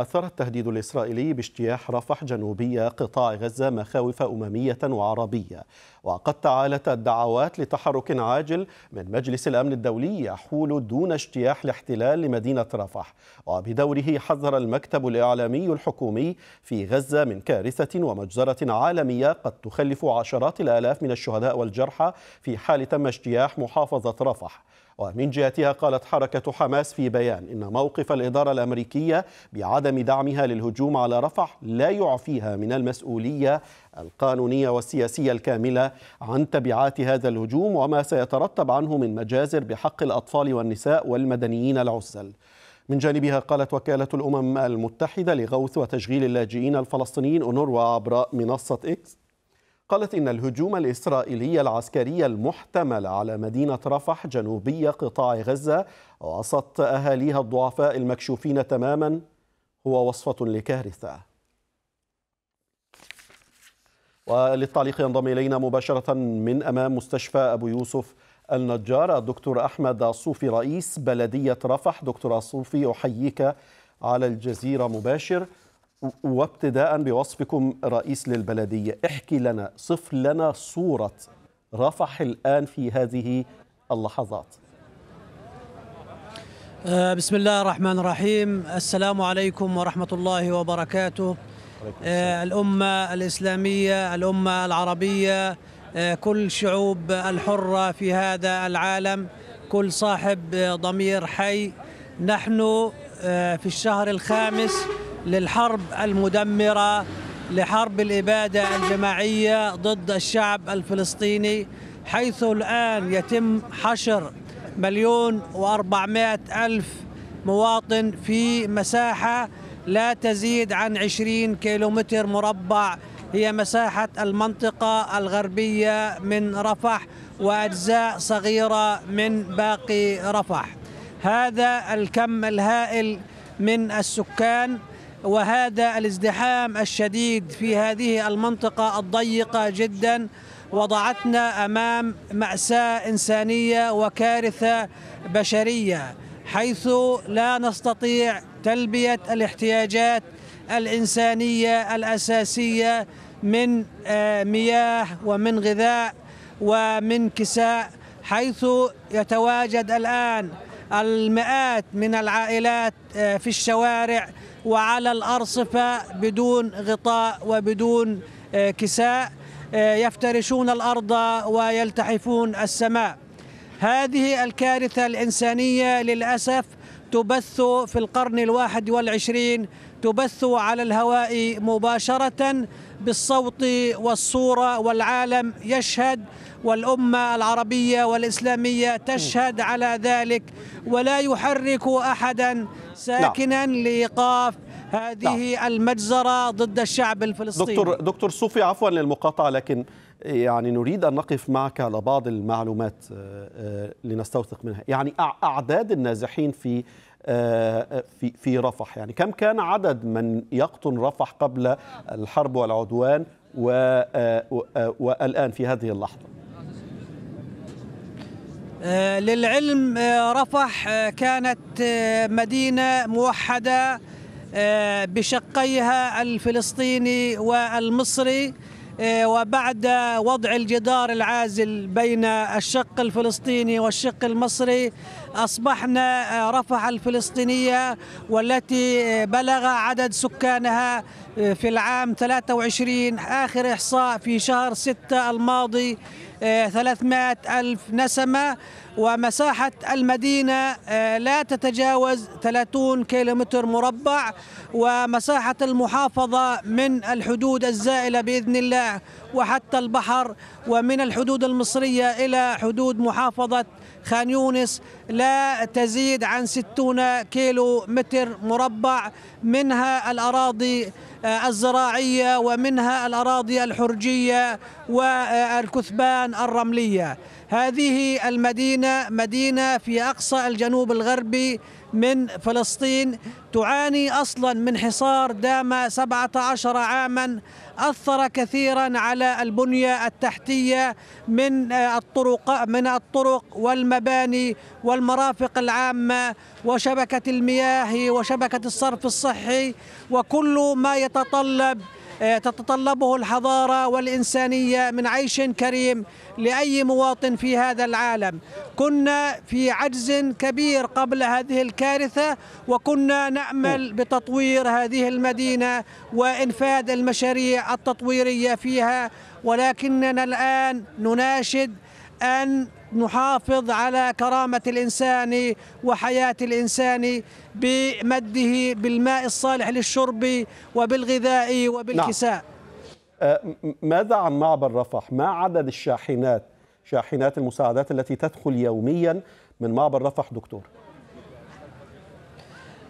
أثر التهديد الإسرائيلي باجتياح رفح جنوبي قطاع غزة مخاوف أممية وعربية وقد تعالت الدعوات لتحرك عاجل من مجلس الأمن الدولي يحول دون اجتياح الاحتلال لمدينة رفح وبدوره حذر المكتب الإعلامي الحكومي في غزة من كارثة ومجزرة عالمية قد تخلف عشرات الآلاف من الشهداء والجرحى في حال تم اجتياح محافظة رفح ومن جهتها قالت حركة حماس في بيان إن موقف الإدارة الأمريكية بعدم دعمها للهجوم على رفح لا يعفيها من المسؤولية القانونية والسياسية الكاملة عن تبعات هذا الهجوم وما سيترتب عنه من مجازر بحق الأطفال والنساء والمدنيين العزل من جانبها قالت وكالة الأمم المتحدة لغوث وتشغيل اللاجئين الفلسطينيين أونروا عبر منصة إكس قالت إن الهجوم الإسرائيلي العسكري المحتمل على مدينة رفح جنوبية قطاع غزة وسط أهاليها الضعفاء المكشوفين تماما هو وصفة لكارثة وللتعليق ينضم إلينا مباشرة من أمام مستشفى أبو يوسف النجار الدكتور أحمد الصوفي رئيس بلدية رفح دكتور الصوفي أحييك على الجزيرة مباشر وابتداء بوصفكم رئيس للبلدية احكي لنا صف لنا صورة رفح الآن في هذه اللحظات آه، بسم الله الرحمن الرحيم السلام عليكم ورحمة الله وبركاته آه، الأمة الإسلامية الأمة العربية آه، كل شعوب الحرة في هذا العالم كل صاحب ضمير حي نحن في الشهر الخامس للحرب المدمرة لحرب الإبادة الجماعية ضد الشعب الفلسطيني حيث الآن يتم حشر مليون وأربعمائة ألف مواطن في مساحة لا تزيد عن 20 كيلومتر مربع هي مساحة المنطقة الغربية من رفح وأجزاء صغيرة من باقي رفح هذا الكم الهائل من السكان وهذا الازدحام الشديد في هذه المنطقة الضيقة جدا وضعتنا أمام مأساة إنسانية وكارثة بشرية حيث لا نستطيع تلبية الاحتياجات الإنسانية الأساسية من آه، مياه ومن غذاء ومن كساء حيث يتواجد الآن المئات من العائلات آه، في الشوارع وعلى الأرصفة بدون غطاء وبدون آه، كساء آه، يفترشون الأرض ويلتحفون السماء هذه الكارثة الإنسانية للأسف تبث في القرن الواحد والعشرين تبث على الهواء مباشرة بالصوت والصورة والعالم يشهد والأمة العربية والإسلامية تشهد على ذلك ولا يحرك أحدا نعم. ساكنا لايقاف هذه نعم. المجزره ضد الشعب الفلسطيني دكتور دكتور صوفي عفوا للمقاطعه لكن يعني نريد ان نقف معك على بعض المعلومات آه، آه، لنستوثق منها يعني اعداد النازحين في آه، في في رفح يعني كم كان عدد من يقطن رفح قبل الحرب والعدوان والان في هذه اللحظه آه، للعلم آه، رفح آه، كانت مدينة موحدة بشقيها الفلسطيني والمصري وبعد وضع الجدار العازل بين الشق الفلسطيني والشق المصري أصبحنا رفح الفلسطينية والتي بلغ عدد سكانها في العام 23 آخر إحصاء في شهر 6 الماضي 300 ألف نسمة ومساحة المدينة آه، لا تتجاوز 30 كيلومتر مربع ومساحة المحافظة من الحدود الزائلة بإذن الله وحتى البحر ومن الحدود المصرية إلى حدود محافظة خان يونس لا تزيد عن 60 كيلو متر مربع منها الأراضي آه، الزراعية ومنها الأراضي الحرجية والكثبان الرملية هذه المدينة مدينة في أقصى الجنوب الغربي من فلسطين تعاني أصلا من حصار دام 17 عاما أثر كثيرا على البنية التحتية من آه، الطرق من الطرق والمباني والمرافق العامة وشبكة المياه وشبكة الصرف الصحي وكل ما يتطلب آه، تتطلبه الحضارة والإنسانية من عيش كريم لأي مواطن في هذا العالم كنا في عجز كبير قبل هذه الكارثة وكنا نأمل بتطوير هذه المدينة وإنفاذ المشاريع التطويرية فيها ولكننا الآن نناشد أن نحافظ على كرامة الإنسان وحياة الإنسان بمده بالماء الصالح للشرب وبالغذاء وبالكساء نعم. آه، ماذا عن معبر رفح؟ ما عدد الشاحنات شاحنات المساعدات التي تدخل يوميا من معبر رفح دكتور؟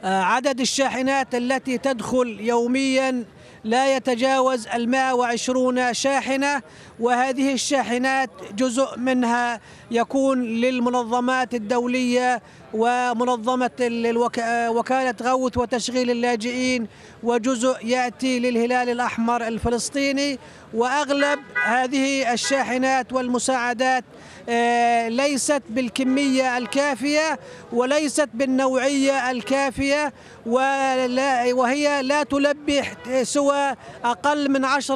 آه، عدد الشاحنات التي تدخل يوميا لا يتجاوز المائة وعشرون شاحنة وهذه الشاحنات جزء منها يكون للمنظمات الدولية ومنظمة وكالة غوث وتشغيل اللاجئين وجزء يأتي للهلال الأحمر الفلسطيني وأغلب هذه الشاحنات والمساعدات آه، ليست بالكمية الكافية وليست بالنوعية الكافية ولا وهي لا تلبي سوى أقل من 10%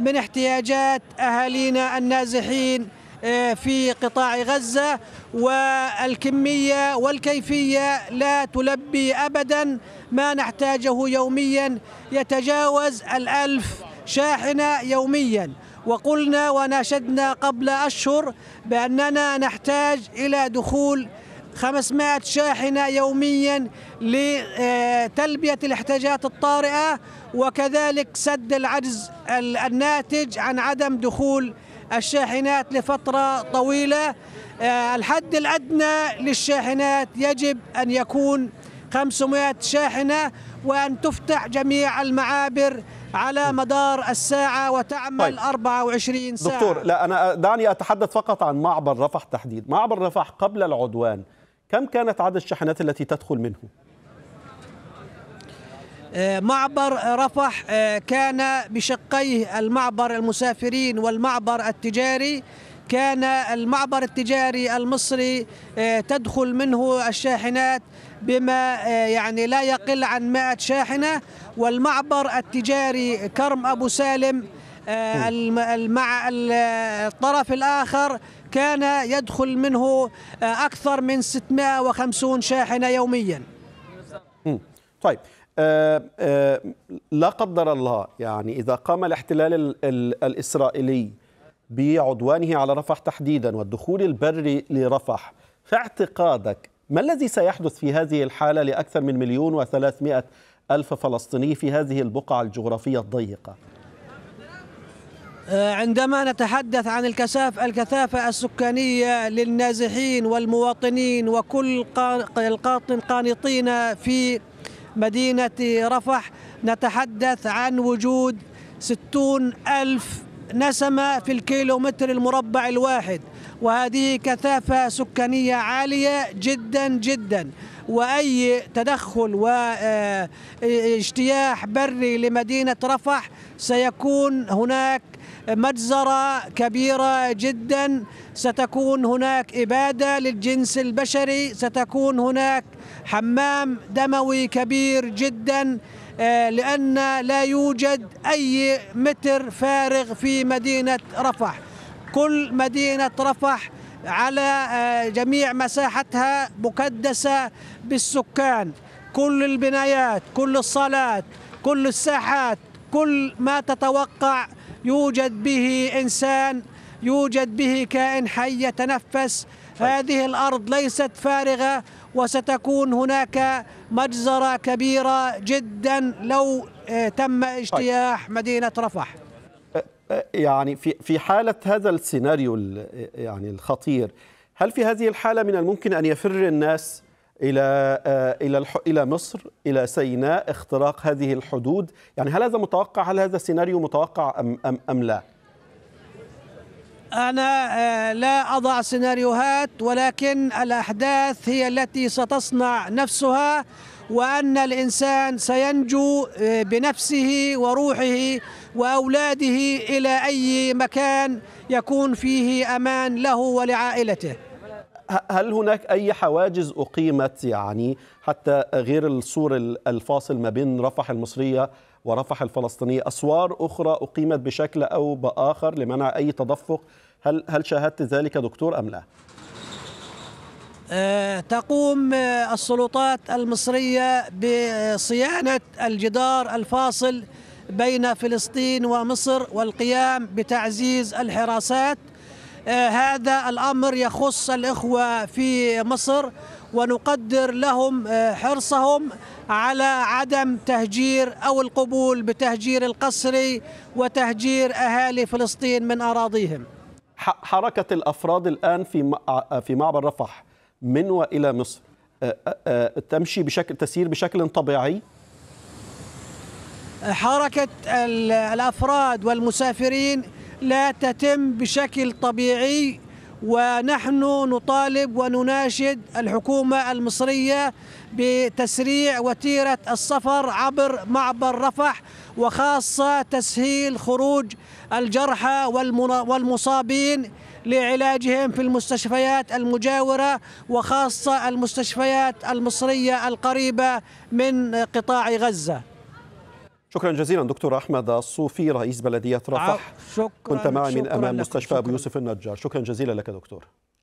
من احتياجات أهالينا النازحين آه، في قطاع غزة والكمية والكيفية لا تلبي أبدا ما نحتاجه يوميا يتجاوز الألف شاحنة يوميا وقلنا وناشدنا قبل أشهر بأننا نحتاج إلى دخول 500 شاحنة يوميا لتلبية الاحتياجات الطارئة وكذلك سد العجز الناتج عن عدم دخول الشاحنات لفترة طويلة آه، الحد الأدنى للشاحنات يجب أن يكون 500 شاحنة وأن تفتح جميع المعابر على طيب. مدار الساعة وتعمل طيب. 24 ساعة دكتور لا أنا آه، دعني أتحدث فقط عن معبر رفح تحديد معبر رفح قبل العدوان كم كانت عدد الشاحنات التي تدخل منه؟ آه، معبر رفح آه، كان بشقيه المعبر المسافرين والمعبر التجاري كان المعبر التجاري المصري آه، تدخل منه الشاحنات بما يعني لا يقل عن 100 شاحنة والمعبر التجاري كرم أبو سالم مع الطرف الآخر كان يدخل منه أكثر من 650 شاحنة يوميا طيب آه، آه، لا قدر الله يعني إذا قام الاحتلال الإسرائيلي بعدوانه على رفح تحديدا والدخول البري لرفح في اعتقادك ما الذي سيحدث في هذه الحالة لأكثر من مليون وثلاثمائة ألف فلسطيني في هذه البقعة الجغرافية الضيقة؟ آه، عندما نتحدث عن الكثافة الكثافة السكانية للنازحين والمواطنين وكل القاطن قانطين في مدينة رفح نتحدث عن وجود ستون ألف نسمة في الكيلومتر المربع الواحد وهذه كثافة سكانية عالية جدا جدا وأي تدخل واجتياح آه، بري لمدينة رفح سيكون هناك مجزرة كبيرة جدا ستكون هناك إبادة للجنس البشري ستكون هناك حمام دموي كبير جدا آه، لأن لا يوجد أي متر فارغ في مدينة رفح كل مدينة رفح على آه، جميع مساحتها مكدسة بالسكان كل البنايات كل الصالات كل الساحات كل ما تتوقع يوجد به إنسان يوجد به كائن حي يتنفس هذه الأرض ليست فارغة وستكون هناك مجزرة كبيرة جدا لو آه، تم طيب. اجتياح مدينة رفح آه، آه، يعني في في حالة هذا السيناريو يعني الخطير هل في هذه الحالة من الممكن أن يفر الناس الى آه، الى الى مصر الى سيناء اختراق هذه الحدود يعني هل هذا متوقع هل هذا السيناريو متوقع ام ام ام لا انا آه، لا اضع سيناريوهات ولكن الاحداث هي التي ستصنع نفسها وان الانسان سينجو آه، بنفسه وروحه واولاده الى اي مكان يكون فيه امان له ولعائلته هل هناك أي حواجز أقيمت يعني حتى غير السور الفاصل ما بين رفح المصرية ورفح الفلسطينية أسوار أخرى أقيمت بشكل أو بآخر لمنع أي تدفق هل, هل شاهدت ذلك دكتور أم لا؟ آه، تقوم السلطات المصرية بصيانة الجدار الفاصل بين فلسطين ومصر والقيام بتعزيز الحراسات آه، هذا الأمر يخص الإخوة في مصر ونقدر لهم آه، حرصهم على عدم تهجير أو القبول بتهجير القسري وتهجير أهالي فلسطين من أراضيهم حركة الأفراد الآن في آه، في معبر رفح من وإلى مصر تمشي بشكل تسير بشكل طبيعي حركة الأفراد والمسافرين لا تتم بشكل طبيعي ونحن نطالب ونناشد الحكومة المصرية بتسريع وتيرة السفر عبر معبر رفح وخاصة تسهيل خروج الجرحى والمصابين لعلاجهم في المستشفيات المجاورة وخاصة المستشفيات المصرية القريبة من قطاع غزة شكرا جزيلا دكتور احمد الصوفي رئيس بلديه رفح شكرا كنت معي من امام مستشفى ابو يوسف النجار شكرا جزيلا لك دكتور